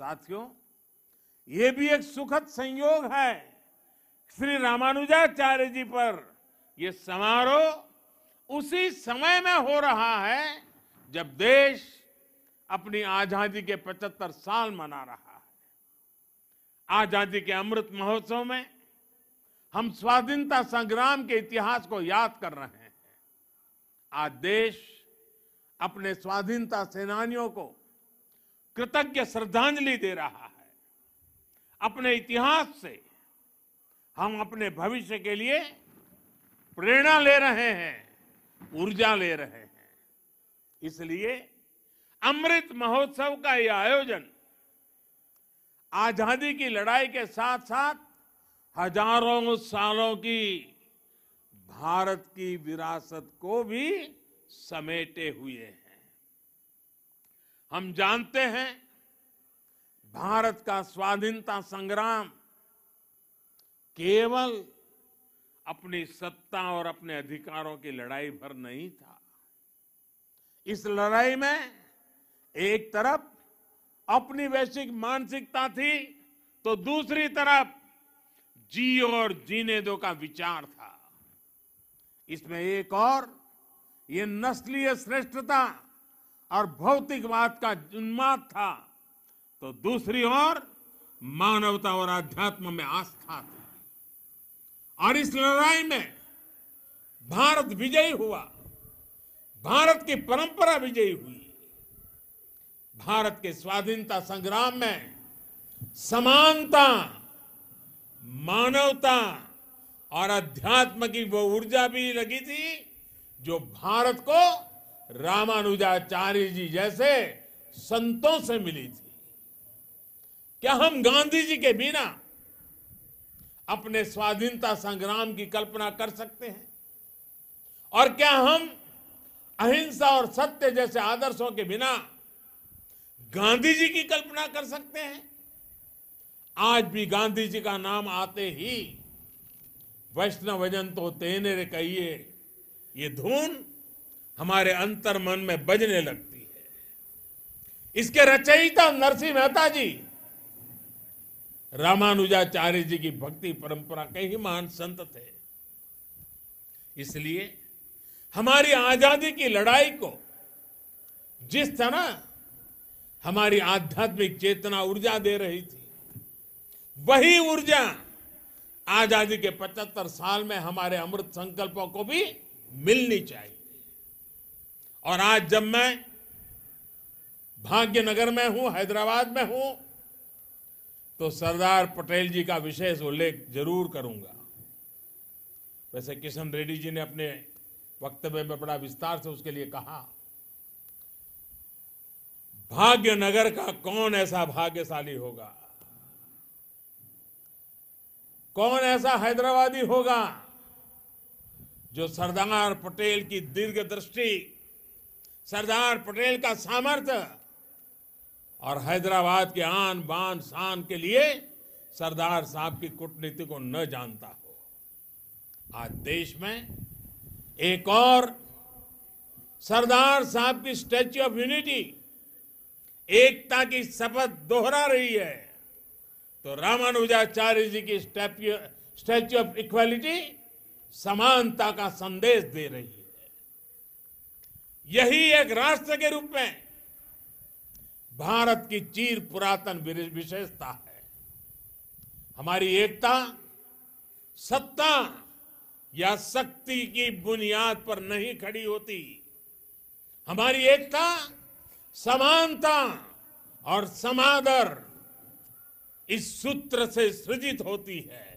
साथियों ये भी एक सुखद संयोग है श्री रामानुजाचार्य जी पर ये समारोह उसी समय में हो रहा है जब देश अपनी आजादी के 75 साल मना रहा है आजादी के अमृत महोत्सव में हम स्वाधीनता संग्राम के इतिहास को याद कर रहे हैं आज देश अपने स्वाधीनता सेनानियों को कृतज्ञ श्रद्धांजलि दे रहा है अपने इतिहास से हम अपने भविष्य के लिए प्रेरणा ले रहे हैं ऊर्जा ले रहे हैं इसलिए अमृत महोत्सव का यह आयोजन आजादी की लड़ाई के साथ साथ हजारों सालों की भारत की विरासत को भी समेटे हुए हैं हम जानते हैं भारत का स्वाधीनता संग्राम केवल अपनी सत्ता और अपने अधिकारों की लड़ाई भर नहीं था इस लड़ाई में एक तरफ अपनी वैश्विक मानसिकता थी तो दूसरी तरफ जी और जीने दो का विचार था इसमें एक और ये नस्लीय श्रेष्ठता और भौतिकवाद का उन्माद था तो दूसरी ओर मानवता और आध्यात्म में आस्था थी और इस लड़ाई में भारत विजयी हुआ भारत की परंपरा विजयी हुई भारत के स्वाधीनता संग्राम में समानता मानवता और अध्यात्म की वो ऊर्जा भी लगी थी जो भारत को रामानुजाचार्य जी जैसे संतों से मिली थी क्या हम गांधी जी के बिना अपने स्वाधीनता संग्राम की कल्पना कर सकते हैं और क्या हम अहिंसा और सत्य जैसे आदर्शों के बिना गांधी जी की कल्पना कर सकते हैं आज भी गांधी जी का नाम आते ही वैष्णवजन तो तेने कहिए ये धुन हमारे अंतर मन में बजने लगती है इसके रचयिता नरसिंह मेहता जी रामानुजाचार्य जी की भक्ति परंपरा के ही महान संत थे इसलिए हमारी आजादी की लड़ाई को जिस तरह हमारी आध्यात्मिक चेतना ऊर्जा दे रही थी वही ऊर्जा आजादी के 75 साल में हमारे अमृत संकल्पों को भी मिलनी चाहिए और आज जब मैं भाग्यनगर में हूं हैदराबाद में हूं तो सरदार पटेल जी का विशेष उल्लेख जरूर करूंगा वैसे किशन रेड्डी जी ने अपने वक्तव्य में बड़ा विस्तार से उसके लिए कहा भाग्यनगर का कौन ऐसा भाग्यशाली होगा कौन ऐसा हैदराबादी होगा जो सरदार पटेल की दीर्घ दृष्टि सरदार पटेल का सामर्थ्य और हैदराबाद के आन बान शान के लिए सरदार साहब की कूटनीति को न जानता हो आज देश में एक और सरदार साहब की स्टैच्यू ऑफ यूनिटी एकता की शपथ दोहरा रही है तो रामानुजाचार्य जी की स्टैच्यू ऑफ इक्वालिटी समानता का संदेश दे रही है यही एक राष्ट्र के रूप में भारत की चीर पुरातन विशेषता है हमारी एकता सत्ता या शक्ति की बुनियाद पर नहीं खड़ी होती हमारी एकता समानता और समादर इस सूत्र से सृजित होती है